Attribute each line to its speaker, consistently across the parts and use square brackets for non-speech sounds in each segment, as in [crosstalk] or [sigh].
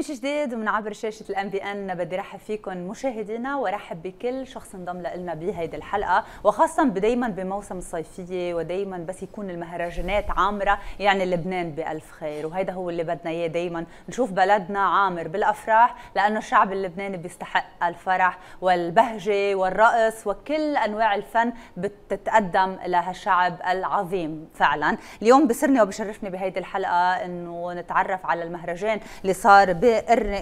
Speaker 1: من جديد عبر شاشة الام بي ان بدي رحب فيكم مشاهدينا ورحب بكل شخص انضم لنا بهيدي الحلقة وخاصة دايما بموسم الصيفية ودايما بس يكون المهرجانات عامرة يعني لبنان بألف خير وهيدا هو اللي بدنا اياه دايما نشوف بلدنا عامر بالافراح لانه الشعب اللبناني بيستحق الفرح والبهجة والرقص وكل انواع الفن بتتقدم لهالشعب العظيم فعلا اليوم بسرني وبشرفني بهيدي الحلقة انه نتعرف على المهرجان اللي صار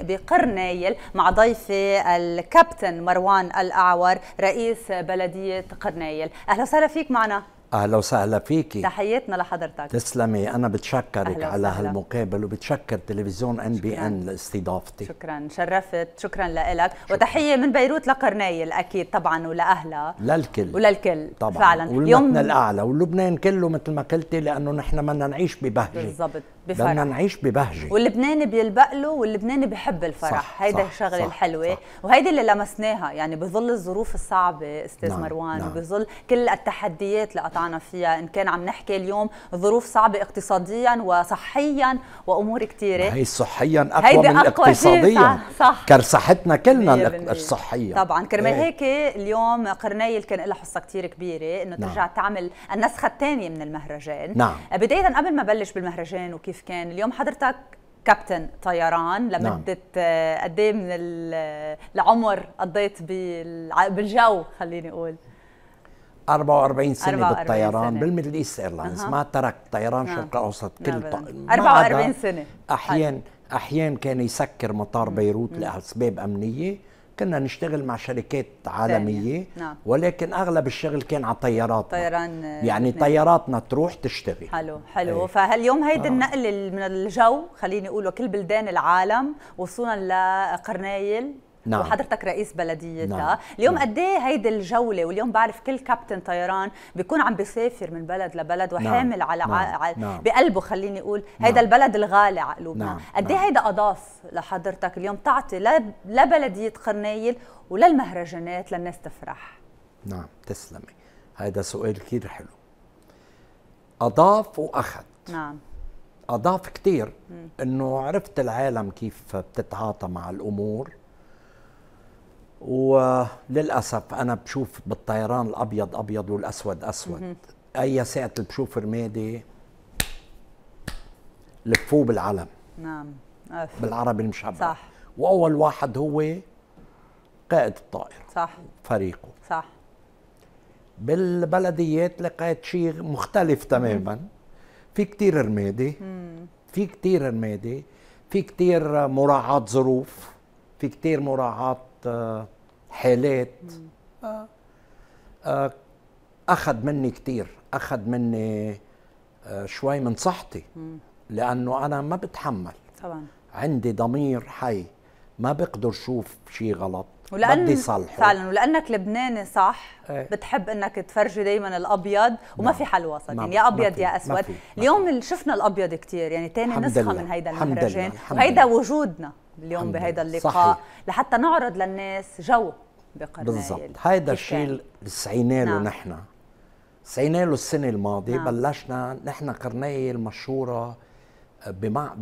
Speaker 1: بقرنايل مع ضيفي الكابتن مروان الأعور رئيس بلدية قرنايل أهلا وسهلا فيك معنا
Speaker 2: اهلا وسهلا فيكي
Speaker 1: تحياتنا لحضرتك
Speaker 2: تسلمي انا بتشكرك على هالمقابل وبتشكر تلفزيون ان بي ان لاستضافتي
Speaker 1: شكرا شرفت شكرا لك وتحيه من بيروت لقرنايل اكيد طبعا ولاهلها للكل وللكل طبعا فعلا ولبنان الاعلى
Speaker 2: ولبنان كله مثل ما قلتي لانه نحن بدنا نعيش ببهجه بالضبط
Speaker 1: بفرح بدنا نعيش ببهجه واللبناني بيلبق له واللبناني بحب الفرح هيدا الشغله الحلوه وهيدي اللي لمسناها يعني بظل الظروف الصعبه استاذ نعم. مروان نعم. بظل كل التحديات اللي قطعنا فيها ان كان عم نحكي اليوم ظروف صعبه اقتصاديا وصحيا وامور كثيره هي
Speaker 2: صحيا اقوى من اقتصاديا صح, كرسحتنا كلنا الصحيه طبعا كرمال إيه. هيك
Speaker 1: اليوم قرنيل كان لها حصه كثير كبيره انه نعم. ترجع تعمل النسخه الثانيه من المهرجان نعم بدايه قبل ما بلش بالمهرجان وكيف كيف كان اليوم حضرتك كابتن طيران لمده نعم. آه، قد ايه من آه، العمر قضيت بالجو خليني اقول
Speaker 2: 44 سنه 44 بالطيران سنة. بالميدل ايست ايرلاينز أه. ما تركت طيران نعم. شرق الاوسط كل نعم. 44 سنه احيان طيب. احيان كان يسكر مطار بيروت لاسباب امنيه كنا نشتغل مع شركات عالميه نعم. ولكن اغلب الشغل كان على طيارات طيران يعني نعم. طياراتنا تروح تشتغل
Speaker 1: حلو حلو ايه. فهاليوم هيدي آه. النقل من الجو خليني اقوله كل بلدان العالم وصولا لقرنايل نعم. وحضرتك رئيس بلديتها نعم. آه. اليوم نعم. قد ايه هيدي الجوله واليوم بعرف كل كابتن طيران بيكون عم بيسافر من بلد لبلد نعم. وحامل نعم. على نعم. على نعم. بقلبه خليني اقول نعم. هيدا البلد الغالي على قلوبنا نعم. قد ايه نعم. هيدا اضاف لحضرتك اليوم تعطي لبلديه قرنيل وللمهرجانات للناس تفرح
Speaker 2: نعم تسلمي هيدا سؤال كثير حلو اضاف واخذ نعم اضاف كثير انه عرفت العالم كيف بتتعاطى مع الامور وللاسف انا بشوف بالطيران الابيض ابيض والاسود اسود اي ساعه بشوف رمادي لفوه بالعلم
Speaker 1: نعم أف. بالعربي
Speaker 2: المشبع صح واول واحد هو قائد الطائر صح فريقه صح بالبلديات لقيت شيء مختلف تماما مم. في كتير رمادي مم. في كتير رمادي في كتير مراعاة ظروف في كتير مراعاة حالات آه، اخذ مني كثير اخذ مني آه، شوي من صحتي لانه انا ما بتحمل طبعا عندي ضمير حي ما بقدر شوف شيء غلط ولأن بدي صلحه فعلا
Speaker 1: ولانك لبناني صح ايه؟ بتحب انك تفرجي دايما الابيض وما نعم. في حل وسط يعني نعم. يا ابيض يا اسود ما في. ما اليوم شفنا الابيض كثير يعني ثاني نسخه من هيدا المهرجان وهيدا وجودنا اليوم بهذا اللقاء صحيح. لحتى نعرض للناس جو بقرنايل بالضبط
Speaker 2: هيدا الشيء سعينا له نعم. نحن سعينا له السنه الماضيه نعم. بلشنا نحن قرنايل مشهوره آه، بمع...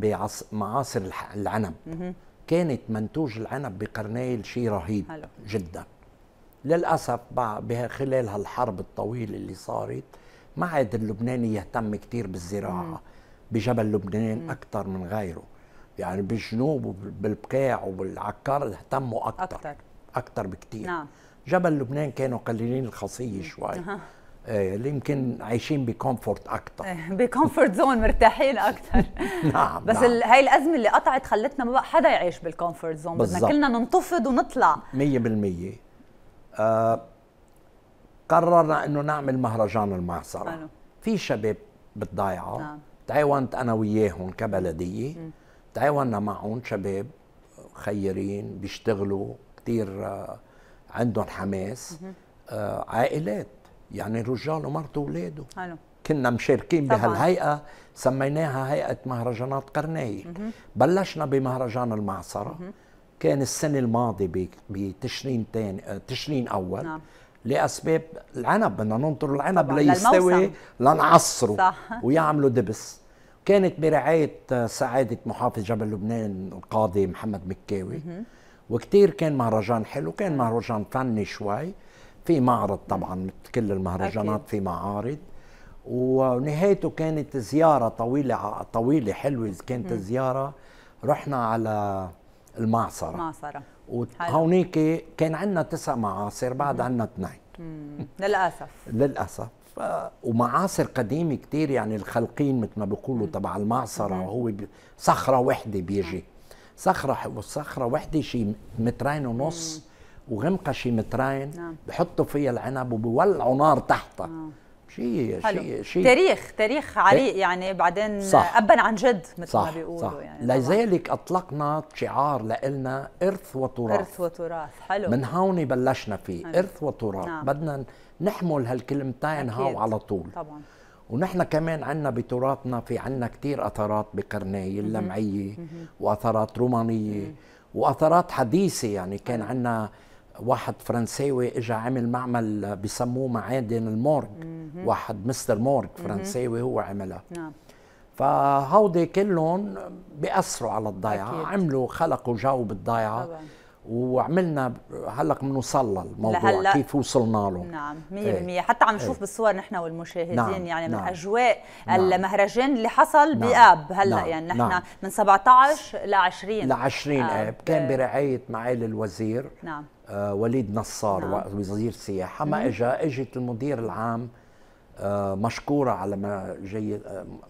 Speaker 2: بمعاصر العنب مه. كانت منتوج العنب بقرنايل شيء رهيب هلو. جدا للاسف خلال هالحرب الطويله اللي صارت ما عاد اللبناني يهتم كثير بالزراعه مم. بجبل لبنان اكثر من غيره يعني بالجنوب وبالبقاع وبالعكار اهتموا اكثر اكثر اكثر بكثير نعم جبل لبنان كانوا قليلين الخصيه [laughs] شوي آه، اللي يمكن عايشين بكومفورت اكثر
Speaker 1: [laughs] بكومفورت زون مرتاحين اكثر
Speaker 2: [laughs] نعم بس نعم.
Speaker 1: هاي الازمه اللي قطعت خلتنا ما بقى حدا يعيش بالكومفورت زون بدنا كلنا ننتفض ونطلع
Speaker 2: 100% آه قررنا انه نعمل مهرجان المعصره في شباب بالضيعه نعم. تعاونت انا وياهم كبلديه م. تعاوننا معهم شباب خيرين بيشتغلوا كثير آه، عندهم حماس آه، عائلات يعني رجال ومرته واولاده كنا مشاركين بهالهيئه سميناها هيئه مهرجانات قرنايك بلشنا بمهرجان المعصره كان السنه الماضيه بتشرين تاني آه، تشرين اول نعم. لاسباب العنب بدنا ننطر العنب ليستوي لنعصره [laughs] ويعملوا دبس كانت برعاية سعادة محافظ جبل لبنان القاضي محمد مكاوي وكتير كان مهرجان حلو كان مهرجان فني شوي في معرض طبعا مثل كل المهرجانات أكيد. في معارض ونهايته كانت زيارة طويلة طويلة حلوة كانت زيارة رحنا على المعصرة المعصرة وهونيك كان عندنا تسع معاصر بعد عندنا اثنين للأسف للأسف ومعاصر قديمه كتير يعني الخلقين مثل ما بيقولوا تبع المعصره هو صخره وحده بيجي صخره والصخره وحده شي مترين ونص وغمقها شي مترين نعم. بحطوا فيها العنب وبولعوا نار تحتها شيء شيء شيء تاريخ
Speaker 1: تاريخ إيه. عريق يعني بعدين صح ابا عن جد مثل صح ما بيقولوا صح يعني
Speaker 2: لذلك اطلقنا شعار لنا ارث وتراث ارث
Speaker 1: وتراث حلو من
Speaker 2: هون بلشنا فيه حلو. ارث وتراث نعم. بدنا نحمل هالكلمتين هاو على طول طبعا ونحن كمان عندنا بتراثنا في عندنا كثير اثارات بقرناي اللمعيه واثارات رومانيه واثارات حديثه يعني كان عندنا واحد فرنساوي اجى عمل معمل بسموه معادن المورج واحد مستر مورج فرنساوي هو عملها نعم فهودي كلهم بأسروا على الضيعه عملوا خلقوا جو بالضيعه طبعا. وعملنا هلق بنوصل للموضوع لهلا كيف وصلنا له
Speaker 1: نعم 100% ايه. حتى عم إيه. نشوف ايه. بالصور نحن والمشاهدين نعم. يعني نعم. من اجواء نعم. المهرجان اللي حصل نعم. باب هلا نعم. يعني نحن نعم. من 17 ل 20 ل 20 آب. آب. كان آه.
Speaker 2: برعايه معالي الوزير نعم آه وليد نصار نعم. وزير سياحه ما اجى اجت المدير العام آه مشكوره على ما آه، جيت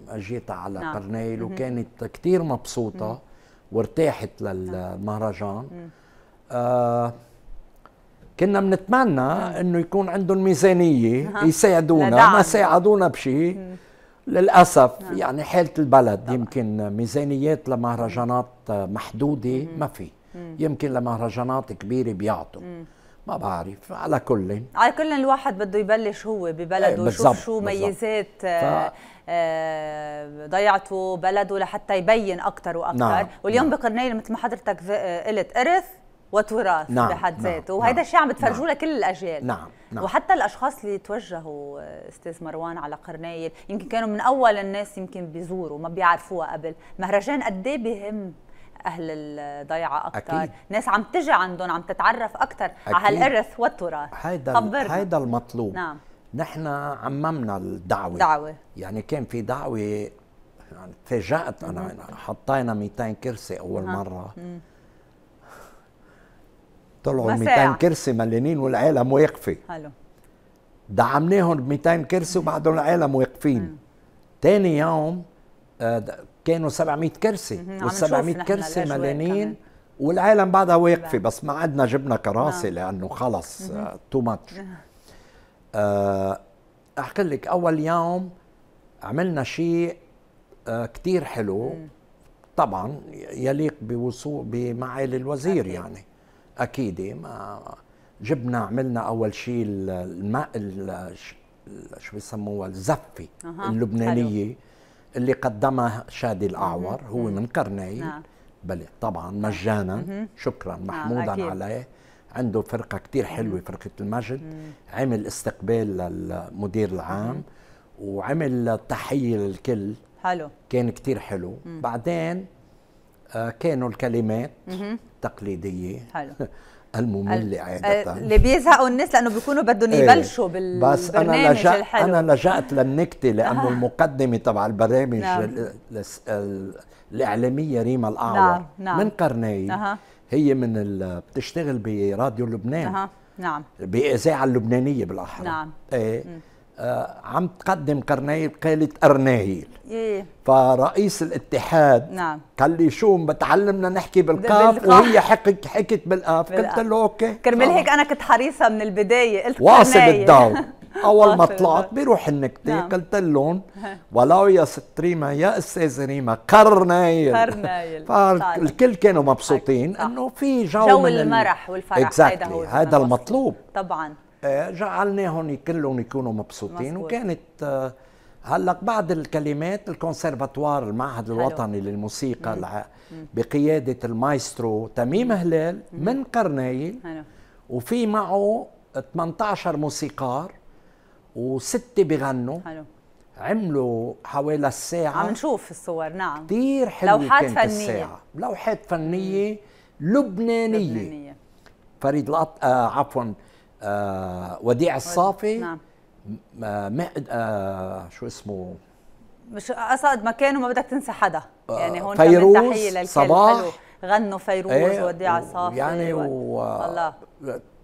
Speaker 2: اجيتها على نعم. قرنيل وكانت كثير مبسوطه مم. وارتاحت نعم. للمهرجان مم. آه، كنا بنتمنى نعم. انه يكون عندهم ميزانيه يساعدونا ما ساعدونا بشيء للاسف نعم. يعني حاله البلد طبعا. يمكن ميزانيات لمهرجانات محدوده ما في يمكن لمهرجانات كبيره بيعطوا ما بعرف على كل
Speaker 1: على كل الواحد بده يبلش هو ببلده ويشوف إيه، شو ميزات آه، آه، ضيعته بلده لحتى يبين اكثر واكثر نعم. واليوم نعم. بقرنيل مثل ما حضرتك قلت ارث وتراث نعم بحد نعم، ذاته نعم وهذا نعم الشيء عم نعم، بتفرجوه نعم لكل الاجيال نعم نعم وحتى الاشخاص اللي توجهوا آه، استاذ مروان على قرنايل يمكن كانوا من اول الناس يمكن بيزوروا ما بيعرفوها قبل مهرجان قد ايه بهم اهل الضيعه اكثر أكيد. ناس عم تجي عندهم عم تتعرف اكثر على الارث والتراث
Speaker 2: هيدا هيدا المطلوب نعم نحن عممنا الدعوه دعوه يعني كان في دعوه يعني تفاجات انا حطينا 200 كرسي اول نعم. مره مم. طلعوا 200 كرسي مليانين والعالم واقفه حلو دعمناهم 200 كرسي وبعدهم العالم واقفين ثاني يوم آه، كانوا 700 كرسي وال 700 كرسي مليانين والعالم بعدها واقفه بس ما عدنا جبنا كراسي نعم. لانه خلص تو آه، ماتش آه، احكي لك اول يوم عملنا شيء كثير حلو طبعا يليق بوصول بمعالي الوزير أكيد. يعني اكيد ما جبنا عملنا اول شيء الماء شو بيسموها الزفه أه. اللبنانيه حلو. اللي قدمها شادي الاعور هو من قرنايل نعم. بل طبعا مجانا شكرا نعم، محمودا عليه عنده فرقة كتير حلوة فرقة المجد عمل استقبال للمدير العام وعمل تحية للكل حلو كان كتير حلو بعدين آه، كانوا الكلمات التقليديه حلو [laughs] المملة أه، عادة أه، اللي
Speaker 1: بيزهقوا الناس لأنه بيكونوا بدهم إيه. يبلشوا بال بس أنا لجأت الحلو.
Speaker 2: أنا لجأت للنكتة آه. لأنه آه. المقدمة تبع البرامج نعم. الإعلامية ريما الأعور نعم. نعم. من قرني آه. هي من بتشتغل براديو لبنان آه. نعم بإذاعة اللبنانية بالأحرى نعم إيه. م. آه، عم تقدم قرنيل قالت قرنايل إيه؟ فرئيس الاتحاد نعم قال لي شو بتعلمنا نحكي بالقاف, بالقاف وهي حكت حكت بالقاف قلت له اوكي كرمال هيك انا
Speaker 1: كنت حريصه من البدايه قلت واصل الدور
Speaker 2: [laughs] اول ما طلعت بيروح النكته نعم. قلت لهم [laughs] ولو يا ست ريما يا استاذ ريما قرنايل قرنايل [laughs] فالكل طيب. كانوا مبسوطين انه في جو جو المرح والفرح هذا هو هذا المطلوب طبعا آه، جعلناهم كلهم يكونوا مبسوطين وكانت آه، هلق بعض الكلمات الكونسرفاتوار المعهد الوطني حلو. للموسيقى مم. بقياده المايسترو تميم هلال مم. من قرنايل حلو. وفي معه 18 موسيقار وستة بغنوا حلو. عملوا حوالي الساعة عم نشوف
Speaker 1: الصور نعم
Speaker 2: كثير حلوة لوحات كانت فنية الساعة. لوحات فنية مم. لبنانية, لبنانية. فريد الأط... آه عفوا آه، وديع الصافي نعم ما آه،, آه شو اسمه
Speaker 1: مش اسعد مكانه ما بدك تنسى حدا
Speaker 2: آه، يعني هون فيروز تحيه للكل صباح حلو.
Speaker 1: غنوا فيروز ايه وديع الصافي يعني و...
Speaker 2: و...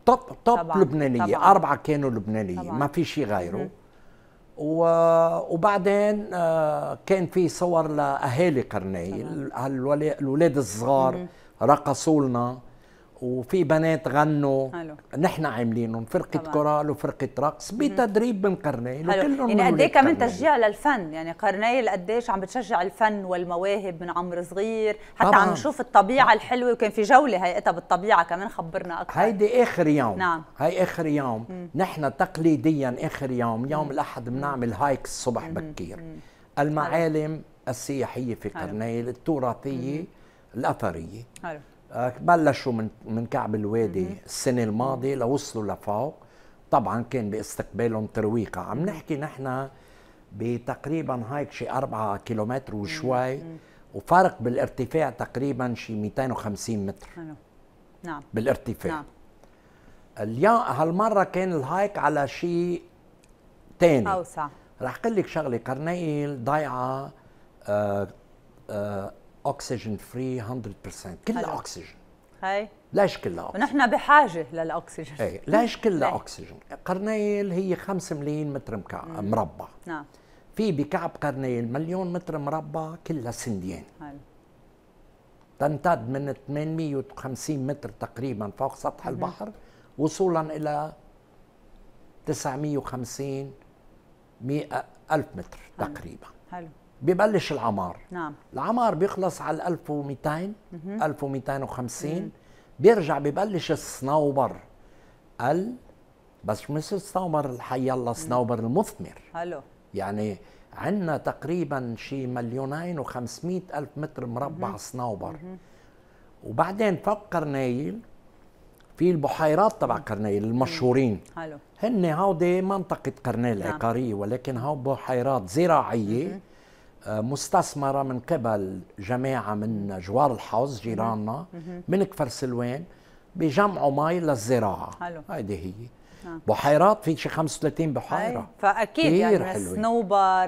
Speaker 2: توب توب طبعًا لبنانيه طبعًا اربعه كانوا لبنانيه ما في شيء غيره و... وبعدين كان في صور لاهالي قرنيل هالولاد الصغار رقصوا لنا وفي بنات غنوا حلو. نحن عاملينهم فرقه طبعا. كورال وفرقه رقص بتدريب من قرنيل وكلهم يعني قد ايه كمان
Speaker 1: تشجيع للفن يعني قرنيل قديش إيه عم بتشجع الفن والمواهب من عمر صغير حتى طبعا. عم نشوف الطبيعه الحلوه وكان في جوله هيئتها بالطبيعه كمان خبرنا اكثر
Speaker 2: هيدي اخر يوم نعم هي اخر يوم نحن تقليديا اخر يوم يوم مم. الاحد بنعمل هايك الصبح مم. بكير مم. المعالم السياحيه في قرنيل التراثيه الاثريه حلو. آه، بلشوا من من كعب الوادي السنه الماضيه لوصلوا لفوق طبعا كان باستقبالهم ترويقه عم نحكي نحن بتقريبا هيك شي 4 كيلومتر وشوي وفرق بالارتفاع تقريبا شي 250 متر نعم بالارتفاع نعم اليوم هالمره كان الهايك على شيء ثاني اوسع رح اقول لك شغله قرنيل ضيعه آه آه اوكسجين فري 100% كلها اوكسجين هاي ليش كلها اوكسجين؟
Speaker 1: ونحن بحاجه للاوكسجين ايه ليش
Speaker 2: كلها [laughs] اوكسجين؟ قرنيل هي 5 مليون متر مربع نعم في بكعب قرنيل مليون متر مربع كلها سنديان حلو تمتد من 850 متر تقريبا فوق سطح مم. البحر وصولا الى 950 100 ألف متر تقريبا حلو ببلش العمار نعم العمار بيخلص على 1200 1250 بيرجع ببلش الصنوبر ال بس مش الصنوبر الحي الصنوبر المثمر حلو يعني عندنا تقريبا شي مليونين و500 الف متر مربع مم. صنوبر مم. وبعدين فوق قرنايل في البحيرات تبع قرنيل المشهورين حلو هن هودي منطقة قرنيل نعم. عقارية ولكن هو بحيرات زراعية مستثمرة من قبل جماعة من جوار الحوز جيراننا من كفر سلوان بيجمعوا مي للزراعة هيدي هي نعم. بحيرات في شي 35 بحيره أي. فاكيد يعني حلوين.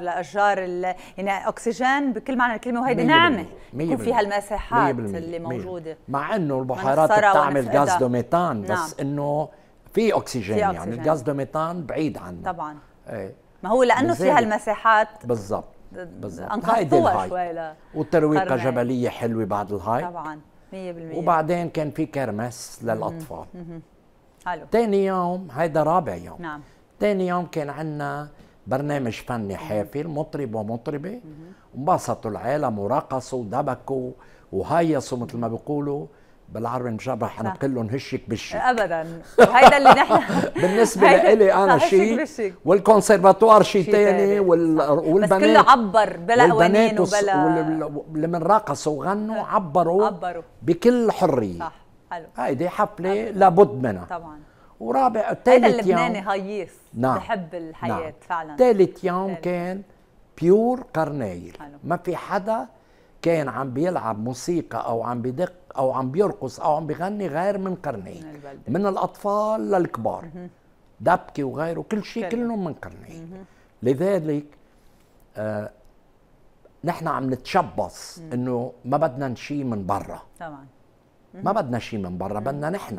Speaker 1: لاشجار يعني اكسجين بكل معنى الكلمه وهيدي نعمه يكون في هالمساحات اللي موجوده
Speaker 2: مع انه البحيرات بتعمل غاز دو ميتان نعم. بس انه في اكسجين, يعني الغاز دو ميتان بعيد عنه طبعا ايه ما هو لانه في
Speaker 1: هالمساحات بالضبط انقذتوها شوي والترويقه جبليه
Speaker 2: حلوه بعد الهاي طبعا
Speaker 1: 100% وبعدين
Speaker 2: كان في كرمس للاطفال حلو تاني يوم هيدا رابع يوم نعم تاني يوم كان عندنا برنامج فني حافل مطرب ومطربه انبسطوا العالم ورقصوا ودبكوا وهيصوا مثل ما بيقولوا بالعربي مش راح انا بقول لهم هشك بالشك
Speaker 1: ابدا هيدا اللي نحن
Speaker 2: [laughs] بالنسبه لإلي انا شيء والكونسرفاتوار شيء ثاني وال... والبنات بس كله عبر بلا قوانين وبلا اللي من راقصوا وغنوا عبروا عبروا بكل حريه صح حلو هيدي حفله لابد منها طبعا ورابع ثالث يوم اللبناني
Speaker 1: هيص نعم بحب الحياه نعم. فعلا ثالث
Speaker 2: يوم تالت. كان بيور قرنايل ما في حدا كان عم بيلعب موسيقى او عم بدق او عم بيرقص او عم بيغني غير من قرنين من, من الاطفال للكبار دبكه وغيره كل شيء كلهم من قرنين لذلك آه نحن عم نتشبص انه ما بدنا شيء من برا
Speaker 1: طبعا ما بدنا
Speaker 2: شيء من برا بدنا نحن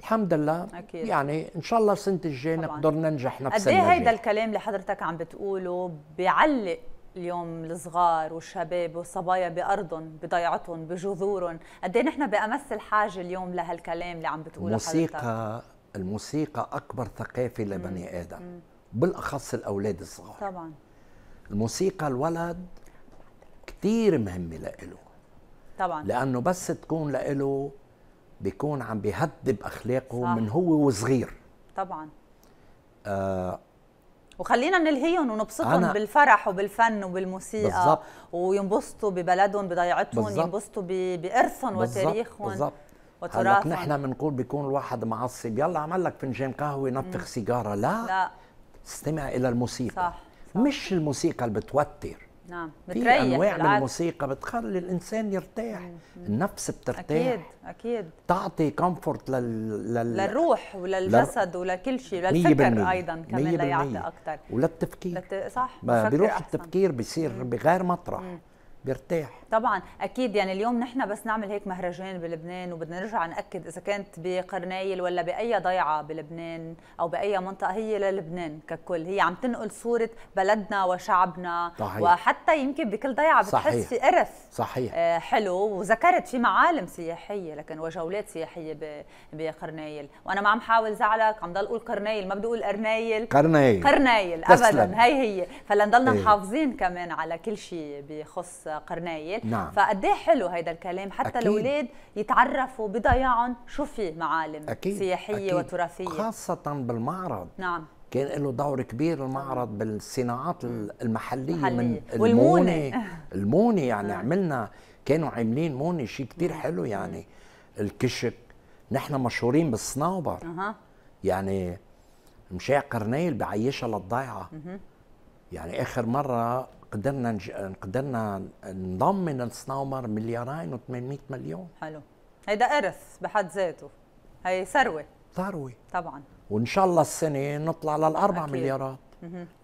Speaker 2: الحمد لله أكيد. يعني ان شاء الله السنه الجايه نقدر ننجح نفس قد ايه هيدا
Speaker 1: الكلام اللي حضرتك عم بتقوله بيعلق اليوم الصغار والشباب والصبايا بارضهم بضيعتهم بجذورهم قد ايه نحن بامس الحاجه اليوم لهالكلام اللي عم بتقوله الموسيقى
Speaker 2: حضرتك. الموسيقى اكبر ثقافه لبني ادم بالاخص الاولاد الصغار طبعا الموسيقى الولد كثير مهمه لإله
Speaker 1: طبعا لانه
Speaker 2: بس تكون لإله بيكون عم بيهذب اخلاقه صح. من هو وصغير طبعا آه
Speaker 1: وخلينا نلهيهم ونبسطهم بالفرح وبالفن وبالموسيقى بالزبط. وينبسطوا ببلدهم بضيعتهم ينبسطوا بارثهم وتاريخهم بالزبط. وتراثهم نحن
Speaker 2: بنقول بيكون الواحد معصب يلا عمل لك فنجان قهوه نفخ سيجاره لا لا استمع الى الموسيقى صح. صح. مش الموسيقى اللي بتوتر
Speaker 1: نعم بتريح في انواع بالعكس. من
Speaker 2: الموسيقى بتخلي الانسان يرتاح مم. النفس بترتاح اكيد اكيد تعطي كومفورت لل... لل...
Speaker 1: للروح وللجسد لل... ولكل شيء للفكر ايضا كمان ليعطي اكثر
Speaker 2: وللتفكير لت... صح بيروح التفكير بيصير بغير مطرح مم. بيرتاح
Speaker 1: طبعا اكيد يعني اليوم نحن بس نعمل هيك مهرجان بلبنان وبدنا نرجع ناكد اذا كانت بقرنايل ولا باي ضيعه بلبنان او باي منطقه هي للبنان ككل هي عم تنقل صوره بلدنا وشعبنا صحيح. وحتى يمكن بكل ضيعه بتحس صحيح. في ارث صحيح آه حلو وذكرت في معالم سياحيه لكن وجولات سياحيه بقرنايل وانا ما عم حاول زعلك عم ضل اقول قرنايل ما بدي اقول قرنايل قرنايل قرنايل ابدا هي هي فلنضلنا إيه. محافظين كمان على كل شيء بخص قرنايل نعم. فقد ايه حلو هيدا الكلام حتى أكيد. الاولاد يتعرفوا بضياعهم شو في معالم أكيد. سياحيه أكيد.
Speaker 2: وتراثيه خاصه بالمعرض نعم كان له دور كبير المعرض بالصناعات المحليه محلية. من المونه المونه [laughs] يعني نعم. عملنا كانوا عاملين مونه شيء كثير نعم. حلو يعني الكشك نحن مشهورين بالصنوبر أه. يعني مشاع قرنيل بعيشها للضيعه يعني اخر مره قدرنا نج... قدرنا نضم من الصناومر مليارين و800 مليون
Speaker 1: حلو هيدا ارث بحد ذاته هي ثروه ثروه طبعا
Speaker 2: وان شاء الله السنه نطلع للاربع أكيد. مليارات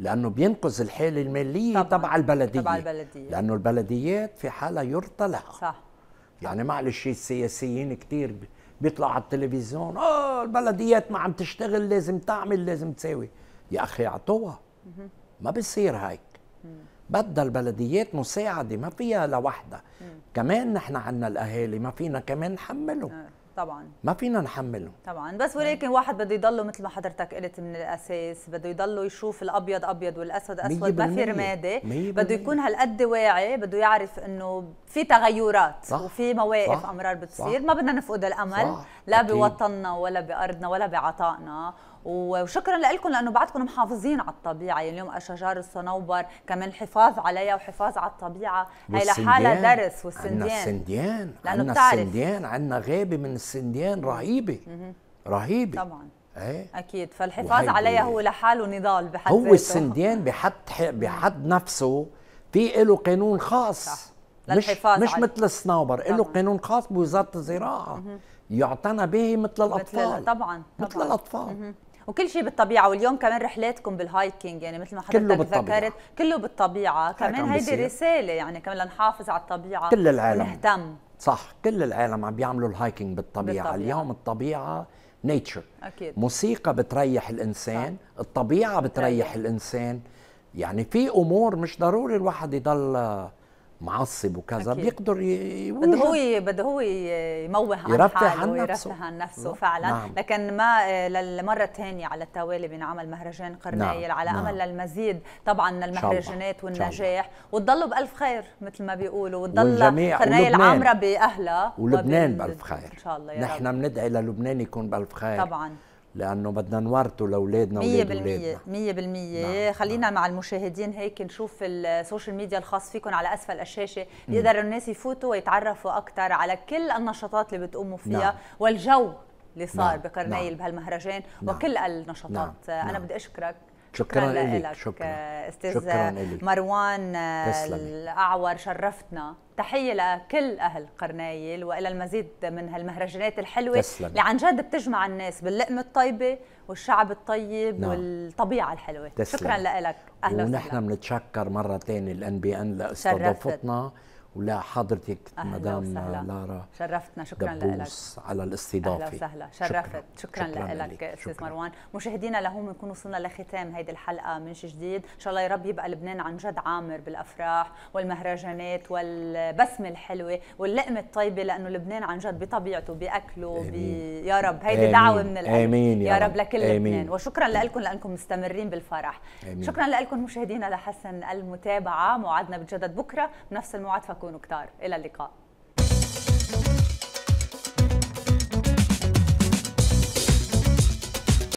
Speaker 2: لانه بينقذ الحاله الماليه طبعا. تبع البلديه تبع
Speaker 1: البلديه لانه
Speaker 2: البلديات في حالها يرثى لها صح يعني معلش السياسيين كثير بيطلعوا على التلفزيون اه البلديات ما عم تشتغل لازم تعمل لازم تساوي يا اخي اعطوها ما بصير هيك بدها البلديات مساعدة ما فيها لوحدها كمان نحن عنا الأهالي ما فينا كمان نحمله آه، طبعا ما فينا نحمله
Speaker 1: طبعا بس ولكن نعم. واحد بده يضله مثل ما حضرتك قلت من الاساس بده يضله يشوف الابيض ابيض والاسود اسود ما في رمادي بده يكون هالقد واعي بده يعرف انه في تغيرات صح. وفي مواقف صح. امرار بتصير صح. ما بدنا نفقد الامل صح. لا أكيد. بوطننا ولا بارضنا ولا بعطائنا وشكرا لكم لانه بعدكم محافظين على الطبيعه يعني اليوم اشجار الصنوبر كمان الحفاظ عليها وحفاظ على الطبيعه هي لحالها درس والسنديان عندنا
Speaker 2: السنديان عندنا السنديان عندنا غابه من السنديان رهيبه رهيبه طبعا ايه
Speaker 1: اكيد فالحفاظ عليها هو لحاله نضال بحد هو ذاته. السنديان
Speaker 2: بحد بحد نفسه في له قانون خاص للحفاظ مش, مش مثل الصنوبر له قانون خاص بوزاره الزراعه يعتنى به مثل الاطفال طبعا,
Speaker 1: طبعا. مثل الاطفال وكل شيء بالطبيعه واليوم كمان رحلاتكم بالهايكينج يعني مثل ما حضرتك ذكرت كله بالطبيعه كمان هيدي رساله يعني كمان لنحافظ على الطبيعه كل العالم نهتم
Speaker 2: صح كل العالم عم بيعملوا الهايكينج بالطبيعه, بالطبيعة. اليوم الطبيعه نيتشر أكيد. موسيقى بتريح الانسان صح. الطبيعه بتريح أيوه. الانسان يعني في امور مش ضروري الواحد يضل معصب وكذا أكيد. بيقدر بده
Speaker 1: هو بده هو يموه عن يرفه عن نفسه عن نفسه نعم. فعلا نعم. لكن ما آه، للمره الثانيه على التوالي بنعمل مهرجان قرنيل نعم. على امل نعم. للمزيد طبعا المهرجانات والنجاح وتضلوا بالف خير مثل ما بيقولوا وتضل قرنيل عامره باهلها ولبنان
Speaker 2: بالف خير ان شاء الله يا رب نحن بندعي للبنان يكون بالف خير طبعا لانه بدنا نورثه لاولادنا
Speaker 1: ولاولادنا 100% 100% خلينا نعم. مع المشاهدين هيك نشوف السوشيال ميديا الخاص فيكم على اسفل الشاشه بيقدروا الناس يفوتوا ويتعرفوا اكثر على كل النشاطات اللي بتقوموا فيها نعم. والجو اللي صار نعم. بقرنيل نعم. بهالمهرجان نعم. وكل النشاطات نعم. انا نعم. بدي اشكرك شكرا, شكرا لك شكرا استاذ شكرا إليك. مروان آه، الاعور شرفتنا تحيه لكل اهل قرنايل والى المزيد من هالمهرجانات الحلوه اللي عن جد بتجمع الناس باللقمه الطيبه والشعب الطيب نعم. والطبيعه الحلوه تسلم. شكرا لك اهلا وسهلا ونحن
Speaker 2: بنتشكر مره ثانيه الان بي ان لاستضافتنا شرفتت. ولا حضرتك مدام لارا
Speaker 1: شرفتنا شكرا لك
Speaker 2: على الاستضافه اهلا وسهلا شرفت
Speaker 1: شكرا, شكرا لك استاذ مروان مشاهدينا لهون بنكون وصلنا لختام هيدي الحلقه من جديد ان شاء الله يا رب يبقى لبنان عن جد عامر بالافراح والمهرجانات والبسمه الحلوه واللقمه الطيبه لانه لبنان عن جد بطبيعته باكله بي... يا رب هيدي دعوه من القلب آمين يا, رب, رب لكل لبنان وشكرا لكم لانكم مستمرين بالفرح آمين. شكرا لكم مشاهدينا لحسن المتابعه موعدنا بتجدد بكره بنفس الموعد فكم تكونوا كتار إلى اللقاء